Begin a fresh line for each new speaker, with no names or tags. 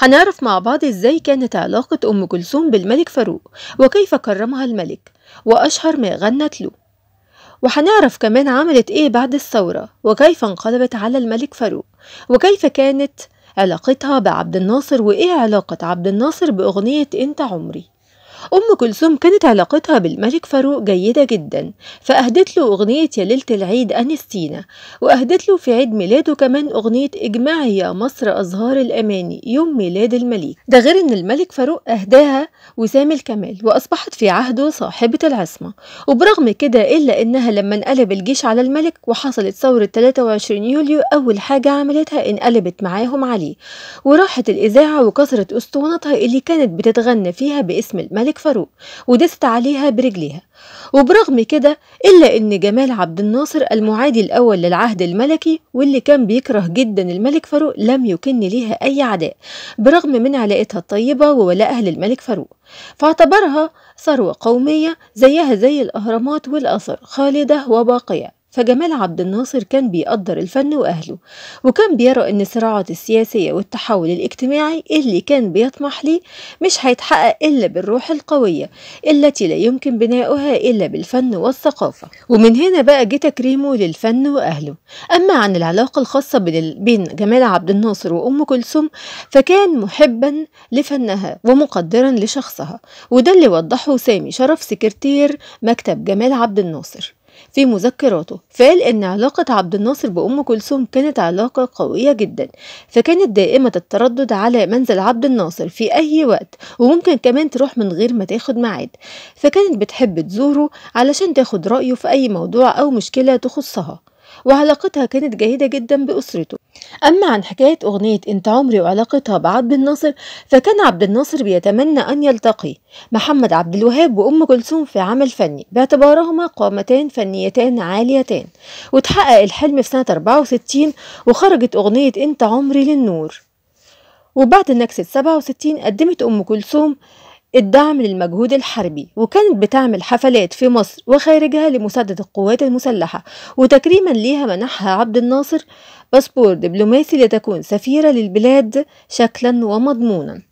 هنعرف مع بعض ازاي كانت علاقة أم كلثوم بالملك فاروق وكيف كرمها الملك وأشهر ما غنت له وهنعرف كمان عملت ايه بعد الثورة وكيف انقلبت على الملك فاروق وكيف كانت علاقتها بعبد الناصر وايه علاقة عبد الناصر بأغنية انت عمري أم كلثوم كانت علاقتها بالملك فاروق جيدة جدا فأهدت له أغنية يا ليلة العيد أنستينا وأهدت له في عيد ميلاده كمان أغنية إجماعي يا مصر أزهار الأماني يوم ميلاد الملك ده غير إن الملك فاروق أهداها وسام الكمال وأصبحت في عهده صاحبة العصمة وبرغم كده إلا إنها لما انقلب الجيش على الملك وحصلت ثورة 23 يوليو أول حاجة عملتها انقلبت معاهم عليه وراحت الإذاعة وكسرت أسطوانتها اللي كانت بتتغنى فيها باسم الملك الملك فاروق ودست عليها برجليها وبرغم كده إلا إن جمال عبد الناصر المعادي الأول للعهد الملكي واللي كان بيكره جدا الملك فاروق لم يكن ليها أي عداء برغم من علاقتها الطيبة وولائها للملك فاروق فاعتبرها ثروة قومية زيها زي الأهرامات والأثر خالدة وباقية فجمال عبد الناصر كان بيقدر الفن وأهله وكان بيرى أن الصراعات السياسية والتحول الاجتماعي اللي كان بيطمح ليه مش هيتحقق إلا بالروح القوية التي لا يمكن بناؤها إلا بالفن والثقافة ومن هنا بقى جه تكريمه للفن وأهله أما عن العلاقة الخاصة بين جمال عبد الناصر وأم كلثوم فكان محبا لفنها ومقدرا لشخصها وده اللي وضحه سامي شرف سكرتير مكتب جمال عبد الناصر في مذكراته فقال إن علاقة عبد الناصر بأم كلثوم كانت علاقة قوية جدا فكانت دائمة التردد على منزل عبد الناصر في أي وقت وممكن كمان تروح من غير ما تاخد ميعاد فكانت بتحب تزوره علشان تاخد رأيه في أي موضوع أو مشكلة تخصها وعلاقتها كانت جيدة جدا بأسرته أما عن حكاية أغنية أنت عمري وعلاقتها بعبد الناصر فكان عبد الناصر بيتمنى أن يلتقي محمد عبد الوهاب وأم كلثوم في عمل فني باعتبارهما قامتان فنيتان عاليتان وتحقق الحلم في سنة 64 وخرجت أغنية أنت عمري للنور وبعد نكسة 67 قدمت أم كلثوم الدعم للمجهود الحربي وكانت بتعمل حفلات في مصر وخارجها لمساعدة القوات المسلحة وتكريما ليها منحها عبد الناصر باسبور دبلوماسي لتكون سفيرة للبلاد شكلا ومضمونا